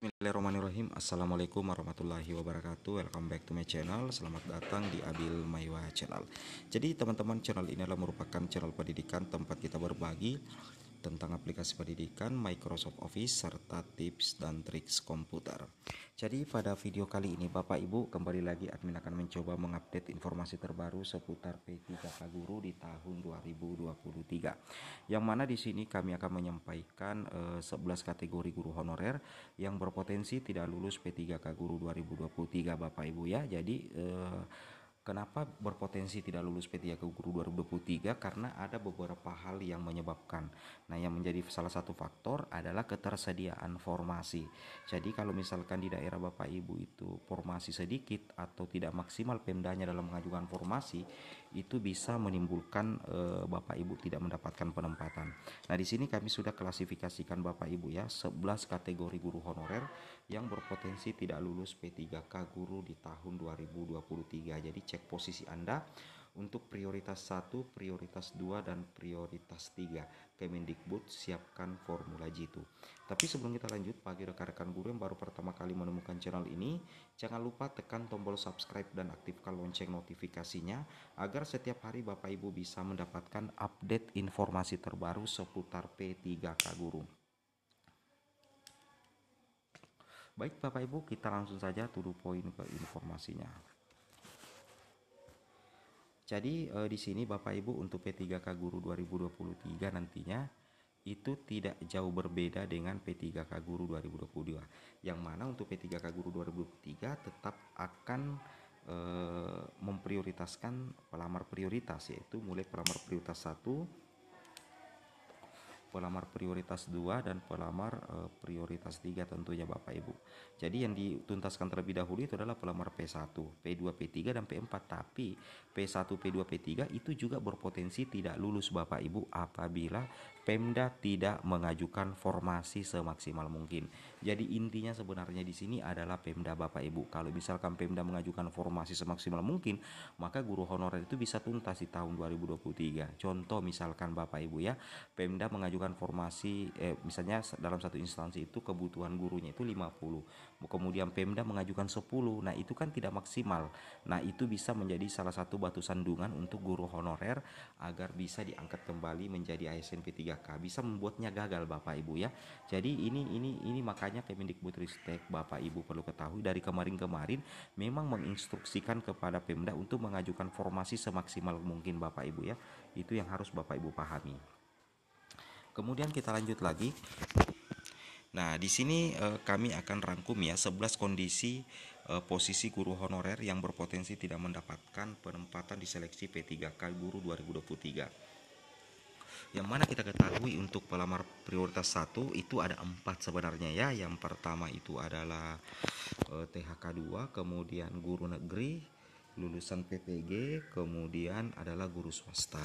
Bismillahirrahmanirrahim Assalamualaikum warahmatullahi wabarakatuh Welcome back to my channel Selamat datang di Abil Maywa channel Jadi teman-teman channel ini adalah merupakan channel pendidikan Tempat kita berbagi tentang aplikasi pendidikan, Microsoft Office, serta tips dan triks komputer. Jadi pada video kali ini Bapak Ibu kembali lagi admin akan mencoba mengupdate informasi terbaru seputar P3K Guru di tahun 2023. Yang mana di sini kami akan menyampaikan eh, 11 kategori guru honorer yang berpotensi tidak lulus P3K Guru 2023 Bapak Ibu ya. Jadi eh, Kenapa berpotensi tidak lulus P3 ke Guru 2023? Karena ada beberapa hal yang menyebabkan. Nah, yang menjadi salah satu faktor adalah ketersediaan formasi. Jadi, kalau misalkan di daerah Bapak Ibu itu formasi sedikit atau tidak maksimal pemdanya dalam mengajukan formasi, itu bisa menimbulkan e, Bapak Ibu tidak mendapatkan penempatan. Nah, di sini kami sudah klasifikasikan Bapak Ibu ya 11 kategori guru honorer yang berpotensi tidak lulus P3K guru di tahun 2023. Jadi cek posisi Anda untuk prioritas 1, prioritas 2, dan prioritas 3, Kemendikbud siapkan formula jitu. Tapi sebelum kita lanjut, bagi rekan-rekan guru yang baru pertama kali menemukan channel ini, jangan lupa tekan tombol subscribe dan aktifkan lonceng notifikasinya agar setiap hari Bapak Ibu bisa mendapatkan update informasi terbaru seputar P3K Guru. Baik Bapak Ibu, kita langsung saja tuduh poin ke informasinya. Jadi e, di sini Bapak Ibu untuk P3K Guru 2023 nantinya itu tidak jauh berbeda dengan P3K Guru 2022 yang mana untuk P3K Guru 2023 tetap akan e, memprioritaskan pelamar prioritas yaitu mulai pelamar prioritas 1 pelamar prioritas 2 dan pelamar e, eh, prioritas 3 tentunya Bapak Ibu. Jadi yang dituntaskan terlebih dahulu itu adalah pelamar P1, P2, P3 dan P4. Tapi P1, P2, P3 itu juga berpotensi tidak lulus Bapak Ibu apabila Pemda tidak mengajukan formasi semaksimal mungkin. Jadi intinya sebenarnya di sini adalah Pemda Bapak Ibu. Kalau misalkan Pemda mengajukan formasi semaksimal mungkin, maka guru honorer itu bisa tuntas di tahun 2023. Contoh misalkan Bapak Ibu ya, Pemda mengajukan mengajukan formasi eh, misalnya dalam satu instansi itu kebutuhan gurunya itu 50 kemudian Pemda mengajukan 10 nah itu kan tidak maksimal nah itu bisa menjadi salah satu batu sandungan untuk guru honorer agar bisa diangkat kembali menjadi ASN P3K bisa membuatnya gagal Bapak Ibu ya jadi ini ini ini makanya Kemendikbudristek Bapak Ibu perlu ketahui dari kemarin-kemarin memang menginstruksikan kepada Pemda untuk mengajukan formasi semaksimal mungkin Bapak Ibu ya itu yang harus Bapak Ibu pahami. Kemudian kita lanjut lagi. Nah, di sini eh, kami akan rangkum ya 11 kondisi eh, posisi guru honorer yang berpotensi tidak mendapatkan penempatan di seleksi P3K Guru 2023 yang mana kita ketahui untuk pelamar prioritas 1 itu ada empat sebenarnya ya yang pertama itu adalah eh, THK 2 kemudian guru negeri lulusan PPG, kemudian adalah guru swasta.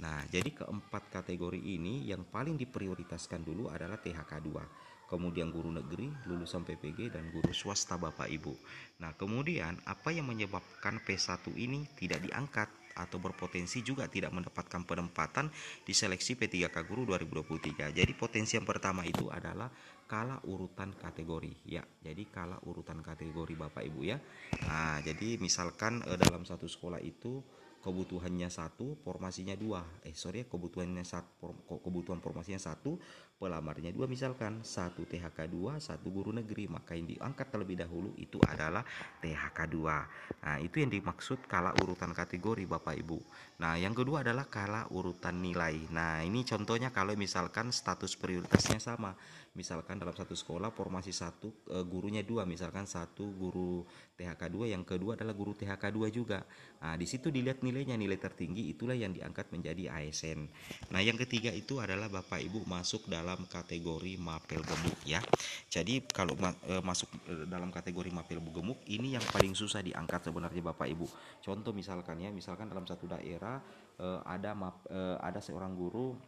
Nah, jadi keempat kategori ini yang paling diprioritaskan dulu adalah THK 2 kemudian guru negeri, lulusan PPG, dan guru swasta Bapak Ibu. Nah, kemudian apa yang menyebabkan P1 ini tidak diangkat atau berpotensi juga tidak mendapatkan penempatan di seleksi P3K Guru 2023. Jadi potensi yang pertama itu adalah kala urutan kategori ya. Jadi kala urutan kategori Bapak Ibu ya. Nah, jadi misalkan eh, dalam satu sekolah itu kebutuhannya satu formasinya dua eh sorry ya kebutuhannya satu kebutuhan formasinya satu pelamarnya dua misalkan satu THK dua, satu guru negeri maka yang diangkat terlebih dahulu itu adalah THK dua. nah itu yang dimaksud kala urutan kategori Bapak Ibu nah yang kedua adalah kala urutan nilai nah ini contohnya kalau misalkan status prioritasnya sama misalkan dalam satu sekolah formasi satu e, gurunya dua misalkan satu guru THK 2 yang kedua adalah guru THK 2 juga nah, di situ dilihat nilainya nilai tertinggi itulah yang diangkat menjadi ASN nah yang ketiga itu adalah bapak ibu masuk dalam kategori mapel gemuk ya jadi kalau ma e, masuk eh, dalam kategori mapel gemuk ini yang paling susah diangkat sebenarnya bapak ibu contoh misalkan ya misalkan dalam satu daerah e, ada map, e, ada seorang guru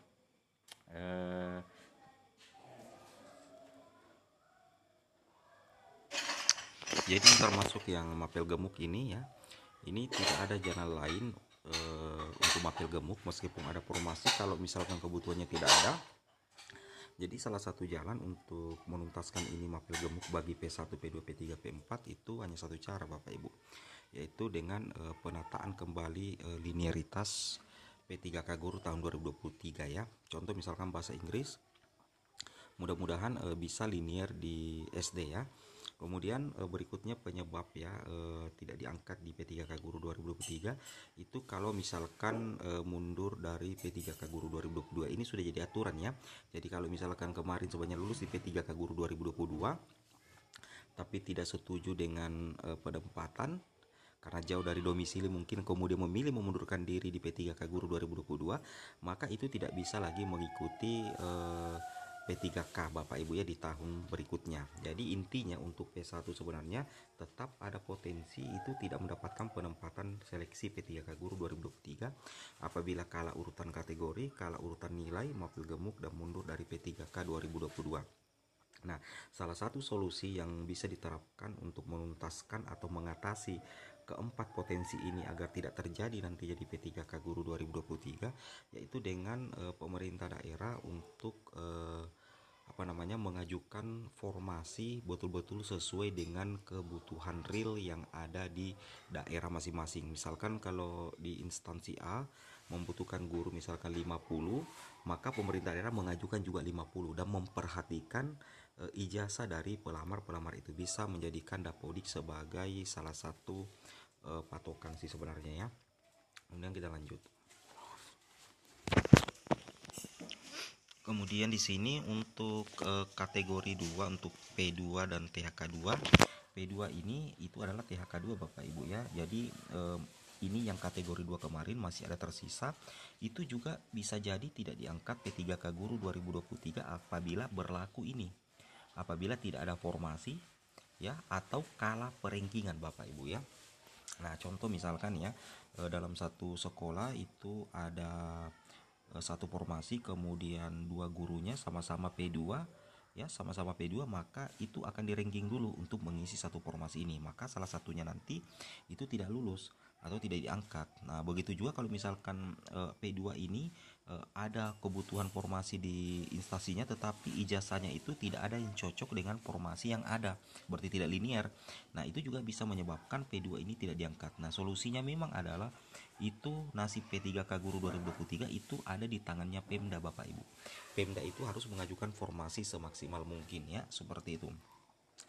eh, jadi termasuk yang mapel gemuk ini ya ini tidak ada jalan lain e, untuk mapel gemuk meskipun ada formasi kalau misalkan kebutuhannya tidak ada jadi salah satu jalan untuk menuntaskan ini mapel gemuk bagi P1, P2, P3, P4 itu hanya satu cara Bapak Ibu yaitu dengan e, penataan kembali e, eh, linearitas P3K Guru tahun 2023 ya contoh misalkan bahasa Inggris mudah-mudahan e, bisa linear di SD ya kemudian e, berikutnya penyebab ya e, tidak diangkat di P3K Guru 2023 itu kalau misalkan e, mundur dari P3K Guru 2022 ini sudah jadi aturan ya jadi kalau misalkan kemarin sebanyak lulus di P3K Guru 2022 tapi tidak setuju dengan e, penempatan karena jauh dari domisili mungkin kemudian memilih memundurkan diri di P3K Guru 2022 maka itu tidak bisa lagi mengikuti e, P3K Bapak Ibu ya di tahun berikutnya. Jadi intinya untuk P1 sebenarnya tetap ada potensi itu tidak mendapatkan penempatan seleksi P3K Guru 2023 apabila kalah urutan kategori, kalah urutan nilai, mobil gemuk dan mundur dari P3K 2022. Nah, salah satu solusi yang bisa diterapkan untuk menuntaskan atau mengatasi keempat potensi ini agar tidak terjadi nanti jadi P3K Guru 2023 yaitu dengan e, pemerintah daerah untuk e, apa namanya mengajukan formasi betul-betul sesuai dengan kebutuhan real yang ada di daerah masing-masing. Misalkan kalau di instansi A membutuhkan guru misalkan 50, maka pemerintah daerah mengajukan juga 50 dan memperhatikan e, ijazah dari pelamar-pelamar itu bisa menjadikan dapodik sebagai salah satu e, patokan sih sebenarnya ya. Kemudian kita lanjut. Kemudian di sini untuk e, kategori 2 untuk P2 dan THK2. P2 ini itu adalah THK2 Bapak Ibu ya. Jadi e, ini yang kategori 2 kemarin masih ada tersisa. Itu juga bisa jadi tidak diangkat P3K Guru 2023 apabila berlaku ini. Apabila tidak ada formasi ya atau kalah perengkingan Bapak Ibu ya. Nah, contoh misalkan ya eh, dalam satu sekolah itu ada Eh, satu formasi kemudian dua gurunya sama-sama P2 ya sama-sama P2 maka itu akan di ranking dulu untuk mengisi satu formasi ini maka salah satunya nanti itu tidak lulus atau tidak diangkat nah begitu juga kalau misalkan e, eh, P2 ini Eh, ada kebutuhan formasi di instasinya, tetapi ijazahnya itu tidak ada yang cocok dengan formasi yang ada berarti tidak linear nah itu juga bisa menyebabkan P2 ini tidak diangkat nah solusinya memang adalah itu nasib P3K Guru 2023 itu ada di tangannya Pemda Bapak Ibu Pemda itu harus mengajukan formasi semaksimal mungkin ya seperti itu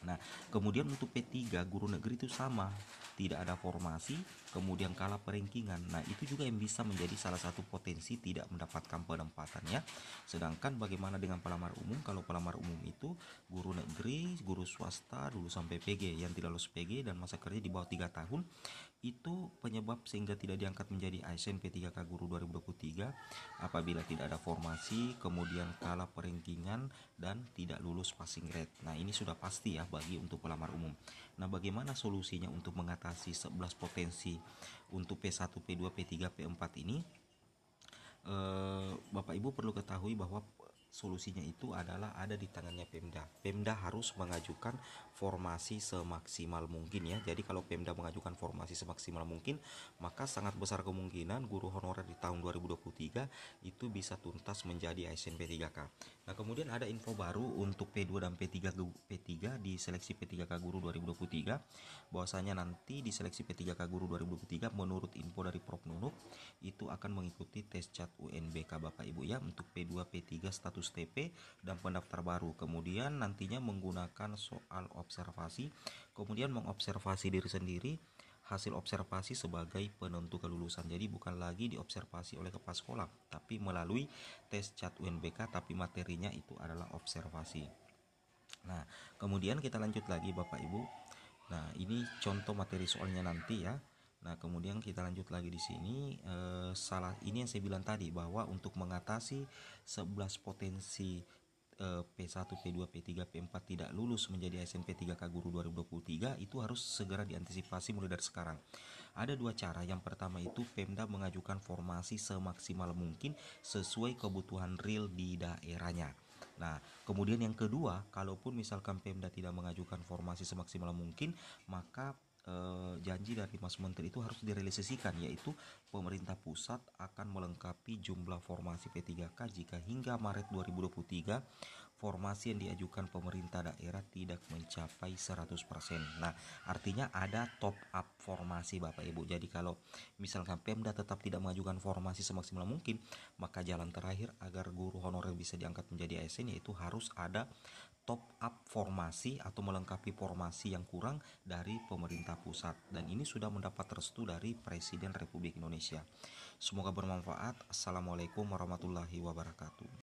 Nah, kemudian untuk P3 guru negeri itu sama, tidak ada formasi, kemudian kalah peringkingan. Nah, itu juga yang bisa menjadi salah satu potensi tidak mendapatkan penempatan ya. Sedangkan bagaimana dengan pelamar umum? Kalau pelamar umum itu guru negeri, guru swasta dulu sampai PG yang tidak lulus PG dan masa kerja di bawah 3 tahun itu penyebab sehingga tidak diangkat menjadi ASN P3K Guru 2023 apabila tidak ada formasi, kemudian kalah peringkingan dan tidak lulus passing rate Nah, ini sudah pasti ya bagi untuk pelamar umum. Nah, bagaimana solusinya untuk mengatasi 11 potensi untuk P1, P2, P3, P4 ini? e, Bapak Ibu perlu ketahui bahwa solusinya itu adalah ada di tangannya Pemda. Pemda harus mengajukan formasi semaksimal mungkin ya. Jadi kalau Pemda mengajukan formasi semaksimal mungkin, maka sangat besar kemungkinan guru honorer di tahun 2023 itu bisa tuntas menjadi ASN P3K. Nah, kemudian ada info baru untuk P2 dan P3 P3 di seleksi P3K guru 2023 bahwasanya nanti di seleksi P3K guru 2023 menurut info dari Prof Nunuk itu akan mengikuti tes cat UNBK Bapak Ibu ya untuk P2 P3 status TP dan pendaftar baru. Kemudian nantinya menggunakan soal observasi, kemudian mengobservasi diri sendiri, hasil observasi sebagai penentu kelulusan. Jadi bukan lagi diobservasi oleh kepala sekolah, tapi melalui tes cat UNBK, tapi materinya itu adalah observasi. Nah, kemudian kita lanjut lagi Bapak Ibu. Nah, ini contoh materi soalnya nanti ya. Nah, kemudian kita lanjut lagi di sini eh, salah ini yang saya bilang tadi bahwa untuk mengatasi 11 potensi P1, P2, P3, P4 tidak lulus menjadi SMP 3K Guru 2023 itu harus segera diantisipasi mulai dari sekarang. Ada dua cara. Yang pertama itu Pemda mengajukan formasi semaksimal mungkin sesuai kebutuhan real di daerahnya. Nah, kemudian yang kedua, kalaupun misalkan Pemda tidak mengajukan formasi semaksimal mungkin, maka eh, janji dari Mas Menteri itu harus direalisasikan yaitu pemerintah pusat akan melengkapi jumlah formasi P3K jika hingga Maret 2023 formasi yang diajukan pemerintah daerah tidak mencapai 100%. Nah, artinya ada top up formasi Bapak Ibu. Jadi kalau misalkan Pemda tetap tidak mengajukan formasi semaksimal mungkin, maka jalan terakhir agar guru honorer bisa diangkat menjadi ASN yaitu harus ada top up formasi atau melengkapi formasi yang kurang dari pemerintah pusat dan ini sudah mendapat restu dari Presiden Republik Indonesia. Semoga bermanfaat. Assalamualaikum warahmatullahi wabarakatuh.